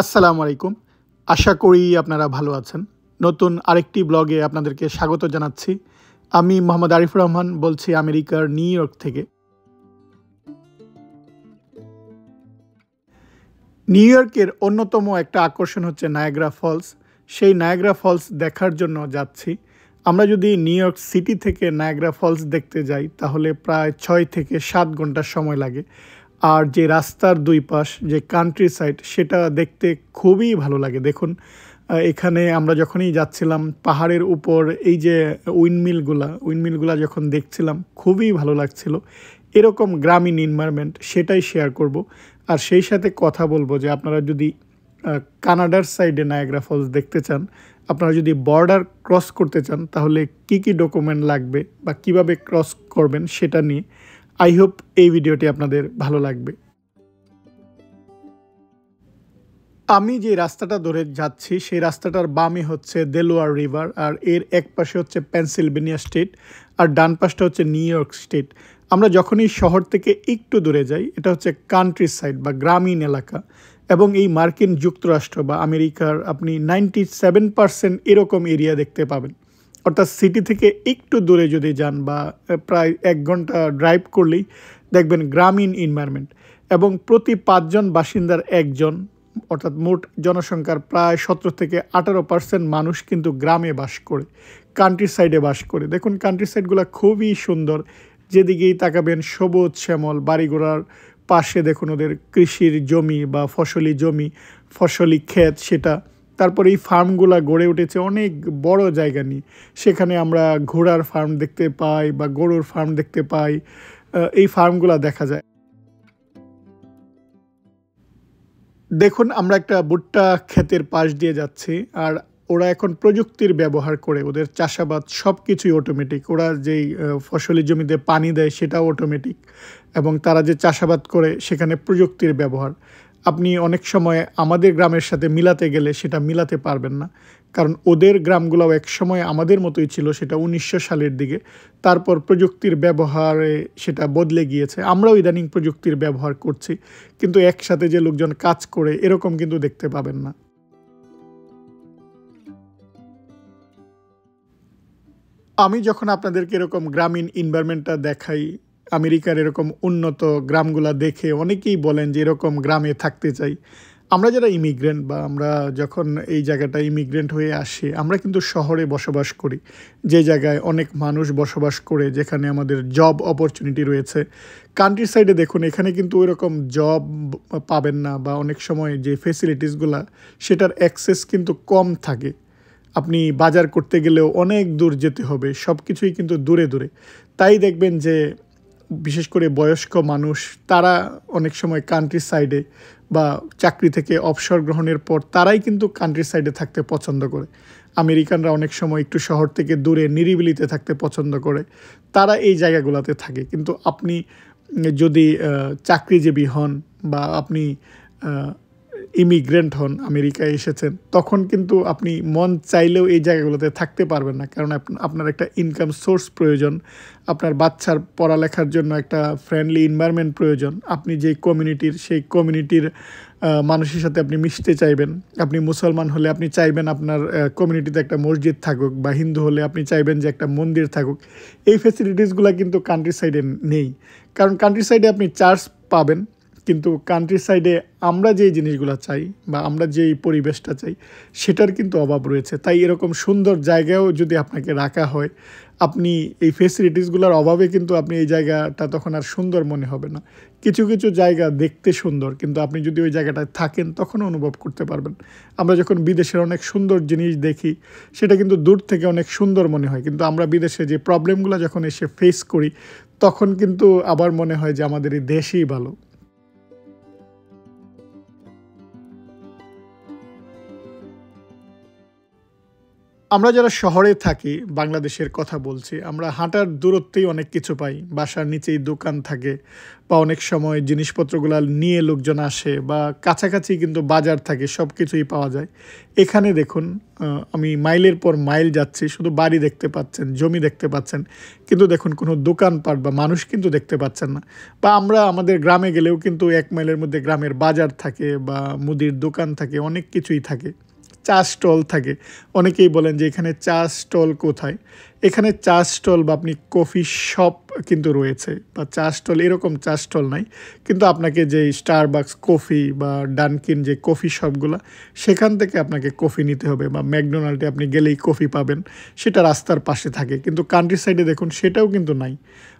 আসসালামু আলাইকুম আশা করি আপনারা ভালো আছেন নতুন আরেকটি ব্লগে আপনাদেরকে স্বাগত জানাচ্ছি আমি মোহাম্মদ আরিফুর রহমান বলছি আমেরিকার নিউ ইয়র্ক থেকে নিউ ইয়র্কের অন্যতম একটা আকর্ষণ হচ্ছে নায়াগ্রা ফলস সেই নায়াগ্রা ফলস দেখার জন্য যাচ্ছি আমরা যদি নিউ ইয়র্ক সিটি থেকে নায়াগ্রা ফলস দেখতে যাই তাহলে প্রায় ছয় থেকে সাত ঘন্টা সময় লাগে আর যে রাস্তার দুই পাশ যে কান্ট্রি সাইড সেটা দেখতে খুবই ভালো লাগে দেখুন এখানে আমরা যখনই যাচ্ছিলাম পাহাড়ের উপর এই যে উইন্ডমিলগুলা উইন্ডমিলগুলা যখন দেখছিলাম খুবই ভালো লাগছিল এরকম গ্রামীণ এনভায়রনমেন্ট সেটাই শেয়ার করব আর সেই সাথে কথা বলবো যে আপনারা যদি কানাডার সাইডে নায়াগ্রা ফলস দেখতে চান আপনারা যদি বর্ডার ক্রস করতে চান তাহলে কি কি ডকুমেন্ট লাগবে বা কিভাবে ক্রস করবেন সেটা নিয়ে আই হোপ এই ভিডিওটি আপনাদের ভালো লাগবে আমি যে রাস্তাটা ধরে যাচ্ছি সেই রাস্তাটার বামে হচ্ছে দেলোয়ার রিভার আর এর এক পাশে হচ্ছে পেনসিলভেনিয়া স্টেট আর ডান পাশটা হচ্ছে নিউ ইয়র্ক স্টেট আমরা যখনই শহর থেকে একটু দূরে যাই এটা হচ্ছে কান্ট্রি সাইড বা গ্রামীণ এলাকা এবং এই মার্কিন যুক্তরাষ্ট্র বা আমেরিকার আপনি নাইনটি সেভেন পারসেন্ট এরকম এরিয়া দেখতে পাবেন অর্থাৎ সিটি থেকে একটু দূরে যদি যান বা প্রায় এক ঘন্টা ড্রাইভ করলেই দেখবেন গ্রামীণ এনভায়রনমেন্ট এবং প্রতি পাঁচজন বাসিন্দার একজন অর্থাৎ মোট জনসংখ্যার প্রায় সতেরো থেকে আঠারো পার্সেন্ট মানুষ কিন্তু গ্রামে বাস করে কান্ট্রি সাইডে বাস করে দেখুন কান্ট্রি সাইডগুলো খুবই সুন্দর যেদিকেই তাকাবেন সবুজ শ্যামল বাড়িঘোড়ার পাশে দেখুন ওদের কৃষির জমি বা ফসলি জমি ফসলি ক্ষেত সেটা তারপর এই ফার্মগুলা গড়ে উঠেছে অনেক বড় জায়গা নিয়ে সেখানে আমরা ঘোড়ার ফার্ম দেখতে পাই বা গরুর ফার্ম দেখতে পাই এই ফার্মগুলা দেখা যায় দেখুন আমরা একটা ভুট্টা ক্ষেতের পাশ দিয়ে যাচ্ছি আর ওরা এখন প্রযুক্তির ব্যবহার করে ওদের চাষাবাদ সব কিছুই অটোমেটিক ওরা যেই ফসলি জমিতে পানি দেয় সেটাও অটোমেটিক এবং তারা যে চাষাবাদ করে সেখানে প্রযুক্তির ব্যবহার আপনি অনেক সময় আমাদের গ্রামের সাথে মিলাতে গেলে সেটা মিলাতে পারবেন না কারণ ওদের গ্রামগুলোও এক সময় আমাদের মতোই ছিল সেটা উনিশশো সালের দিকে তারপর প্রযুক্তির ব্যবহারে সেটা বদলে গিয়েছে আমরাও ইদানিং প্রযুক্তির ব্যবহার করছি কিন্তু একসাথে যে লোকজন কাজ করে এরকম কিন্তু দেখতে পাবেন না আমি যখন আপনাদেরকে এরকম গ্রামীণ ইনভারমেন্টটা দেখাই আমেরিকার এরকম উন্নত গ্রামগুলো দেখে অনেকেই বলেন যে এরকম গ্রামে থাকতে চাই আমরা যারা ইমিগ্রেন্ট বা আমরা যখন এই জায়গাটা ইমিগ্রেন্ট হয়ে আসি আমরা কিন্তু শহরে বসবাস করি যে জায়গায় অনেক মানুষ বসবাস করে যেখানে আমাদের জব অপরচুনিটি রয়েছে কান্ট্রি সাইডে দেখুন এখানে কিন্তু ওই রকম জব পাবেন না বা অনেক সময় যে ফেসিলিটিসগুলা সেটার অ্যাক্সেস কিন্তু কম থাকে আপনি বাজার করতে গেলেও অনেক দূর যেতে হবে সব কিছুই কিন্তু দূরে দূরে তাই দেখবেন যে বিশেষ করে বয়স্ক মানুষ তারা অনেক সময় কান্ট্রি সাইডে বা চাকরি থেকে অবসর গ্রহণের পর তারাই কিন্তু কান্ট্রি সাইডে থাকতে পছন্দ করে আমেরিকানরা অনেক সময় একটু শহর থেকে দূরে নিরিবিলিতে থাকতে পছন্দ করে তারা এই জায়গাগুলোতে থাকে কিন্তু আপনি যদি চাকরিজীবী হন বা আপনি ইমিগ্রেন্ট হন আমেরিকায় এসেছেন তখন কিন্তু আপনি মন চাইলেও এই জায়গাগুলোতে থাকতে পারবেন না কারণ আপনার একটা ইনকাম সোর্স প্রয়োজন আপনার বাচ্চার পড়ালেখার জন্য একটা ফ্রেন্ডলি এনভায়রনমেন্ট প্রয়োজন আপনি যে কমিউনিটির সেই কমিউনিটির মানুষের সাথে আপনি মিশতে চাইবেন আপনি মুসলমান হলে আপনি চাইবেন আপনার কমিউনিটিতে একটা মসজিদ থাকুক বা হিন্দু হলে আপনি চাইবেন যে একটা মন্দির থাকুক এই ফেসিলিটিসগুলো কিন্তু কান্ট্রি সাইডে নেই কারণ কান্ট্রি সাইডে আপনি চার্চ পাবেন কিন্তু কান্ট্রি সাইডে আমরা যেই জিনিসগুলো চাই বা আমরা যেই পরিবেশটা চাই সেটার কিন্তু অভাব রয়েছে তাই এরকম সুন্দর জায়গায়ও যদি আপনাকে রাখা হয় আপনি এই ফেসিলিটিসগুলোর অভাবে কিন্তু আপনি এই জায়গাটা তখন আর সুন্দর মনে হবে না কিছু কিছু জায়গা দেখতে সুন্দর কিন্তু আপনি যদি ওই জায়গাটায় থাকেন তখন অনুভব করতে পারবেন আমরা যখন বিদেশের অনেক সুন্দর জিনিস দেখি সেটা কিন্তু দূর থেকে অনেক সুন্দর মনে হয় কিন্তু আমরা বিদেশে যে প্রবলেমগুলো যখন এসে ফেস করি তখন কিন্তু আবার মনে হয় যে আমাদের এই দেশেই ভালো আমরা যারা শহরে থাকি বাংলাদেশের কথা বলছি আমরা হাঁটার দূরত্বেই অনেক কিছু পাই বাসার নিচেই দোকান থাকে বা অনেক সময় জিনিসপত্রগুলো নিয়ে লোকজন আসে বা কাছাকাছি কিন্তু বাজার থাকে সব কিছুই পাওয়া যায় এখানে দেখুন আমি মাইলের পর মাইল যাচ্ছি শুধু বাড়ি দেখতে পাচ্ছেন জমি দেখতে পাচ্ছেন কিন্তু দেখুন কোনো দোকানপাট বা মানুষ কিন্তু দেখতে পাচ্ছেন না বা আমরা আমাদের গ্রামে গেলেও কিন্তু এক মাইলের মধ্যে গ্রামের বাজার থাকে বা মুদির দোকান থাকে অনেক কিছুই থাকে চা স্টল থাকে অনেকেই বলেন যে এখানে চা স্টল কোথায় এখানে চা স্টল বা আপনি কফি শপ কিন্তু রয়েছে বা চা স্টল এরকম চা স্টল নাই কিন্তু আপনাকে যে বাক্স কফি বা ডানকিন যে কফি শপগুলো সেখান থেকে আপনাকে কফি নিতে হবে বা ম্যাকডোনাল্ডে আপনি গেলেই কফি পাবেন সেটা রাস্তার পাশে থাকে কিন্তু কান্ট্রি সাইডে দেখুন সেটাও কিন্তু নাই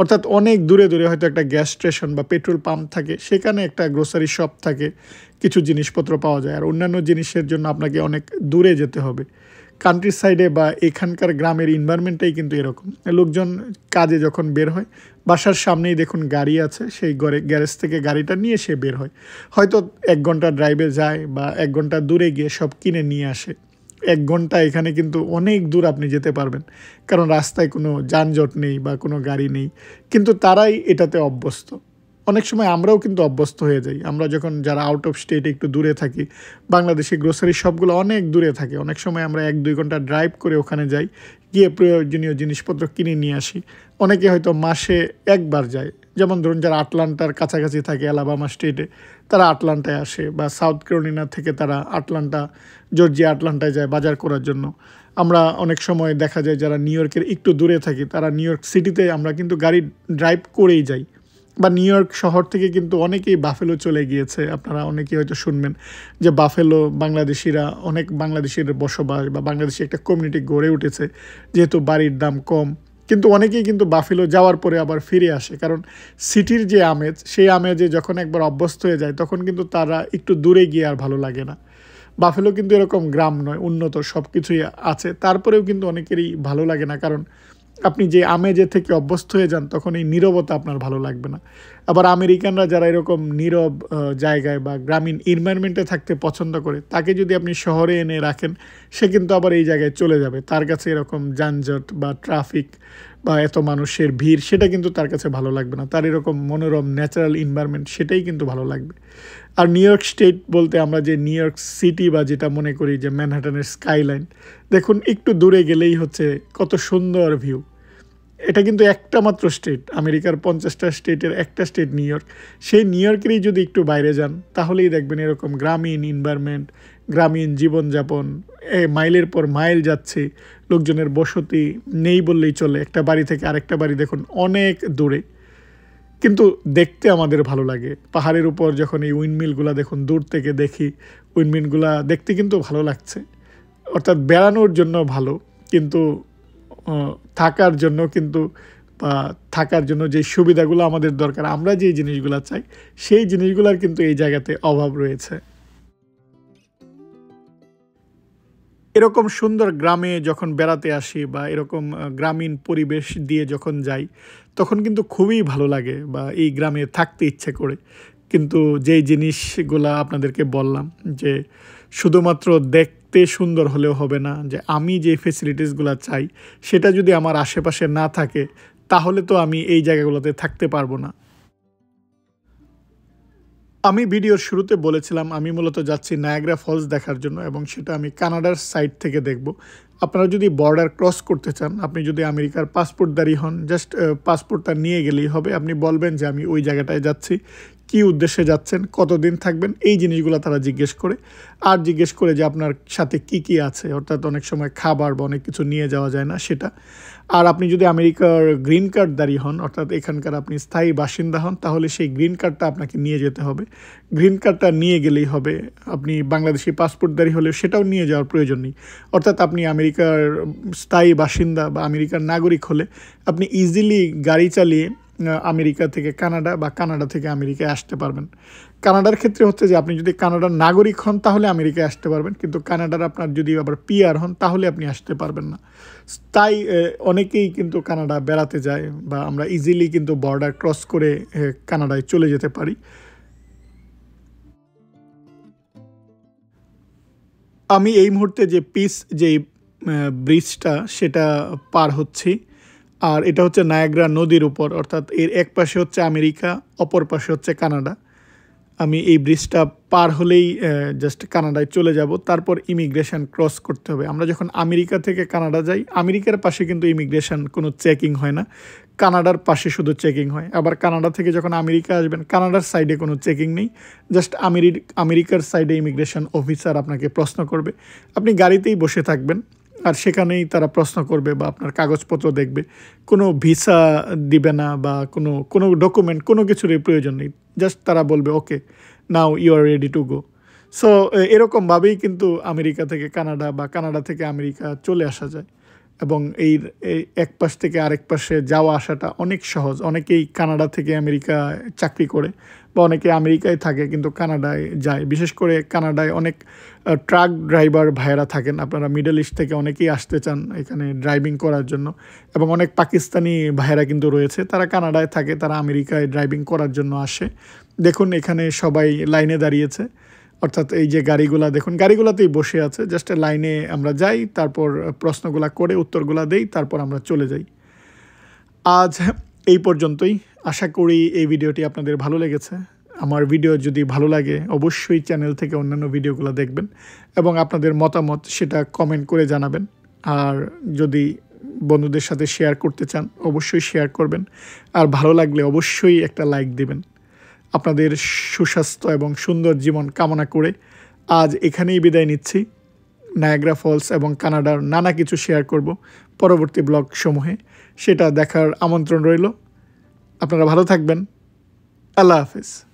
অর্থাৎ অনেক দূরে দূরে হয়তো একটা গ্যাস স্টেশন বা পেট্রোল পাম্প থাকে সেখানে একটা গ্রোসারি শপ থাকে কিছু জিনিসপত্র পাওয়া যায় আর অন্যান্য জিনিসের জন্য আপনাকে অনেক দূরে যেতে হবে কান্ট্রি সাইডে বা এখানকার গ্রামের এনভায়রনমেন্টটাই কিন্তু এরকম লোকজন কাজে যখন বের হয় বাসার সামনেই দেখুন গাড়ি আছে সেই গড়ে গ্যারেজ থেকে গাড়িটা নিয়ে সে বের হয় হয়তো এক ঘন্টা ড্রাইভে যায় বা এক ঘন্টা দূরে গিয়ে সব কিনে নিয়ে আসে এক ঘন্টা এখানে কিন্তু অনেক দূর আপনি যেতে পারবেন কারণ রাস্তায় কোনো যানজট নেই বা কোনো গাড়ি নেই কিন্তু তারাই এটাতে অভ্যস্ত অনেক সময় আমরাও কিন্তু অভ্যস্ত হয়ে যাই আমরা যখন যারা আউট অফ স্টেটে একটু দূরে থাকি বাংলাদেশে গ্রোসারি শপগুলো অনেক দূরে থাকে অনেক সময় আমরা এক দুই ঘন্টা ড্রাইভ করে ওখানে যাই গিয়ে প্রয়োজনীয় জিনিসপত্র কিনে নিয়ে আসি অনেকে হয়তো মাসে একবার যায় যেমন ধরুন যারা আটলান্টার কাছাকাছি থাকে অ্যালাবামা স্টেটে তারা আটলান্টায় আসে বা সাউথ ক্যারোলিনা থেকে তারা আটলান্টা জর্জিয়া আটলান্টায় যায় বাজার করার জন্য আমরা অনেক সময় দেখা যায় যারা নিউ ইয়র্কের একটু দূরে থাকি তারা নিউ ইয়র্ক সিটিতে আমরা কিন্তু গাড়ি ড্রাইভ করেই যাই বা নিউ ইয়র্ক শহর থেকে কিন্তু অনেকেই বাফেলো চলে গিয়েছে আপনারা অনেকেই হয়তো শুনবেন যে বাফেলো বাংলাদেশিরা অনেক বাংলাদেশের বসবাস বা বাংলাদেশি একটা কমিউনিটি গড়ে উঠেছে যেহেতু বাড়ির দাম কম কিন্তু অনেকেই কিন্তু বাফেলো যাওয়ার পরে আবার ফিরে আসে কারণ সিটির যে আমেজ সেই আমেজে যখন একবার অভ্যস্ত হয়ে যায় তখন কিন্তু তারা একটু দূরে গিয়ে আর ভালো লাগে না বাফেলো কিন্তু এরকম গ্রাম নয় উন্নত সব কিছুই আছে তারপরেও কিন্তু অনেকেরই ভালো লাগে না কারণ আপনি যে আমেজে থেকে অভ্যস্ত হয়ে যান তখন এই নীরবতা আপনার ভালো লাগবে না আবার আমেরিকানরা যারা এরকম নীরব জায়গায় বা গ্রামীণ এনভায়রনমেন্টে থাকতে পছন্দ করে তাকে যদি আপনি শহরে এনে রাখেন সে কিন্তু আবার এই জায়গায় চলে যাবে তার কাছে এরকম যানজট বা ট্রাফিক বা এত মানুষের ভিড় সেটা কিন্তু তার কাছে ভালো লাগবে না তার এরকম মনোরম ন্যাচারাল এনভায়রনমেন্ট সেটাই কিন্তু ভালো লাগবে আর নিউ ইয়র্ক স্টেট বলতে আমরা যে নিউ ইয়র্ক সিটি বা যেটা মনে করি যে ম্যানহাটনের স্কাইলাইন দেখুন একটু দূরে গেলেই হচ্ছে কত সুন্দর ভিউ এটা কিন্তু একটা মাত্র স্টেট আমেরিকার পঞ্চাশটা স্টেটের একটা স্টেট নিউ ইয়র্ক সেই নিউ ইয়র্কেরই যদি একটু বাইরে যান তাহলেই দেখবেন এরকম গ্রামীণ এনভায়রনমেন্ট গ্রামীণ জীবনযাপন এ মাইলের পর মাইল যাচ্ছে লোকজনের বসতি নেই বললেই চলে একটা বাড়ি থেকে আরেকটা বাড়ি দেখুন অনেক দূরে কিন্তু দেখতে আমাদের ভালো লাগে পাহাড়ের উপর যখন এই উইন্ডমিলগুলো দেখুন দূর থেকে দেখি উইন্ডমিলগুলো দেখতে কিন্তু ভালো লাগছে অর্থাৎ বেড়ানোর জন্য ভালো কিন্তু থাকার জন্য কিন্তু থাকার জন্য যে সুবিধাগুলো আমাদের দরকার আমরা যে জিনিসগুলো চাই সেই জিনিসগুলোর কিন্তু এই জায়গাতে অভাব রয়েছে এরকম সুন্দর গ্রামে যখন বেড়াতে আসি বা এরকম গ্রামীণ পরিবেশ দিয়ে যখন যাই তখন কিন্তু খুবই ভালো লাগে বা এই গ্রামে থাকতে ইচ্ছে করে কিন্তু যেই জিনিসগুলা আপনাদেরকে বললাম যে শুধুমাত্র দেখতে সুন্দর হলেও হবে না যে আমি যে ফেসিলিটিসগুলো চাই সেটা যদি আমার আশেপাশে না থাকে তাহলে তো আমি এই জায়গাগুলোতে থাকতে পারবো না আমি ভিডিওর শুরুতে বলেছিলাম আমি মূলত যাচ্ছি নায়াগ্রা ফলস দেখার জন্য এবং সেটা আমি কানাডার সাইড থেকে দেখব আপনারা যদি বর্ডার ক্রস করতে চান আপনি যদি আমেরিকার পাসপোর্টদারি হন জাস্ট পাসপোর্টটা নিয়ে গেলেই হবে আপনি বলবেন যে আমি ওই জায়গাটায় যাচ্ছি কি উদ্দেশ্যে যাচ্ছেন কতদিন থাকবেন এই জিনিসগুলো তারা জিজ্ঞেস করে আর জিজ্ঞেস করে যে আপনার সাথে কি কি আছে অর্থাৎ অনেক সময় খাবার বা অনেক কিছু নিয়ে যাওয়া যায় না সেটা আর আপনি যদি আমেরিকার গ্রিন কার্ডদারি হন অর্থাৎ এখানকার আপনি স্থায়ী বাসিন্দা হন তাহলে সেই গ্রিন কার্ডটা আপনাকে নিয়ে যেতে হবে গ্রিন কার্ডটা নিয়ে গেলেই হবে আপনি বাংলাদেশি পাসপোর্টদারি হলে সেটাও নিয়ে যাওয়ার প্রয়োজন নেই অর্থাৎ আপনি আমেরিকার স্থায়ী বাসিন্দা বা আমেরিকার নাগরিক হলে আপনি ইজিলি গাড়ি চালিয়ে আমেরিকা থেকে কানাডা বা কানাডা থেকে আমেরিকায় আসতে পারবেন কানাডার ক্ষেত্রে হচ্ছে যে আপনি যদি কানাডার নাগরিক হন তাহলে আমেরিকায় আসতে পারবেন কিন্তু কানাডার আপনার যদি আবার পিয়ার হন তাহলে আপনি আসতে পারবেন না তাই অনেকেই কিন্তু কানাডা বেড়াতে যায় বা আমরা ইজিলি কিন্তু বর্ডার ক্রস করে কানাডায় চলে যেতে পারি আমি এই মুহূর্তে যে পিস যে ব্রিজটা সেটা পার হচ্ছি আর এটা হচ্ছে নায়াগ্রা নদীর উপর অর্থাৎ এর এক পাশে হচ্ছে আমেরিকা অপর পাশে হচ্ছে কানাডা আমি এই ব্রিজটা পার হলেই জাস্ট কানাডায় চলে যাব তারপর ইমিগ্রেশন ক্রস করতে হবে আমরা যখন আমেরিকা থেকে কানাডা যাই আমেরিকার পাশে কিন্তু ইমিগ্রেশন কোনো চেকিং হয় না কানাডার পাশে শুধু চেকিং হয় আবার কানাডা থেকে যখন আমেরিকা আসবেন কানাডার সাইডে কোনো চেকিং নেই জাস্ট আমেরিকার সাইডে ইমিগ্রেশন অফিসার আপনাকে প্রশ্ন করবে আপনি গাড়িতেই বসে থাকবেন আর সেখানেই তারা প্রশ্ন করবে বা আপনার কাগজপত্র দেখবে কোনো ভিসা দিবে না বা কোনো কোনো ডকুমেন্ট কোনো কিছুরই প্রয়োজন নেই জাস্ট তারা বলবে okay now you are ready to go so এরকমভাবেই কিন্তু আমেরিকা থেকে কানাডা বা কানাডা থেকে আমেরিকা চলে আসা যায় এবং এই এক পাশ থেকে আরেক পাশে যাওয়া আসাটা অনেক সহজ অনেকেই কানাডা থেকে আমেরিকা চাকরি করে বা অনেকে আমেরিকায় থাকে কিন্তু কানাডায় যায় বিশেষ করে কানাডায় অনেক ট্রাক ড্রাইভার ভাইয়েরা থাকেন আপনারা মিডল ইস্ট থেকে অনেকেই আসতে চান এখানে ড্রাইভিং করার জন্য এবং অনেক পাকিস্তানি ভাইয়েরা কিন্তু রয়েছে তারা কানাডায় থাকে তারা আমেরিকায় ড্রাইভিং করার জন্য আসে দেখুন এখানে সবাই লাইনে দাঁড়িয়েছে অর্থাৎ এই যে গাড়িগুলা দেখুন গাড়িগুলাতেই বসে আছে জাস্ট লাইনে আমরা যাই তারপর প্রশ্নগুলা করে উত্তরগুলা দেই তারপর আমরা চলে যাই আজ এই পর্যন্তই আশা করি এই ভিডিওটি আপনাদের ভালো লেগেছে আমার ভিডিও যদি ভালো লাগে অবশ্যই চ্যানেল থেকে অন্যান্য ভিডিওগুলো দেখবেন এবং আপনাদের মতামত সেটা কমেন্ট করে জানাবেন আর যদি বন্ধুদের সাথে শেয়ার করতে চান অবশ্যই শেয়ার করবেন আর ভালো লাগলে অবশ্যই একটা লাইক দেবেন আপনাদের সুস্বাস্থ্য এবং সুন্দর জীবন কামনা করে আজ এখানেই বিদায় নিচ্ছি নায়াগ্রা ফলস এবং কানাডার নানা কিছু শেয়ার করব পরবর্তী ব্লগ সমূহে সেটা দেখার আমন্ত্রণ রইল আপনারা ভালো থাকবেন আল্লাহ হাফেজ